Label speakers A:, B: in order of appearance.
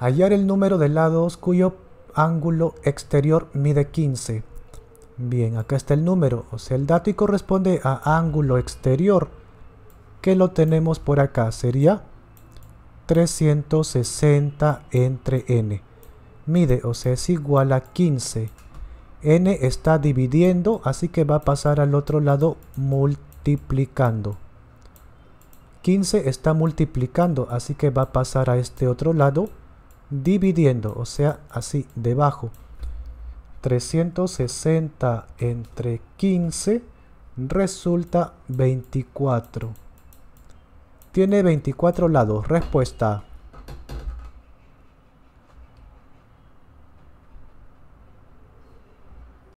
A: Hallar el número de lados cuyo ángulo exterior mide 15. Bien, acá está el número, o sea, el dato y corresponde a ángulo exterior, que lo tenemos por acá, sería 360 entre n. Mide, o sea, es igual a 15. n está dividiendo, así que va a pasar al otro lado multiplicando. 15 está multiplicando, así que va a pasar a este otro lado dividiendo, o sea, así debajo. 360 entre 15 resulta 24. Tiene 24 lados. Respuesta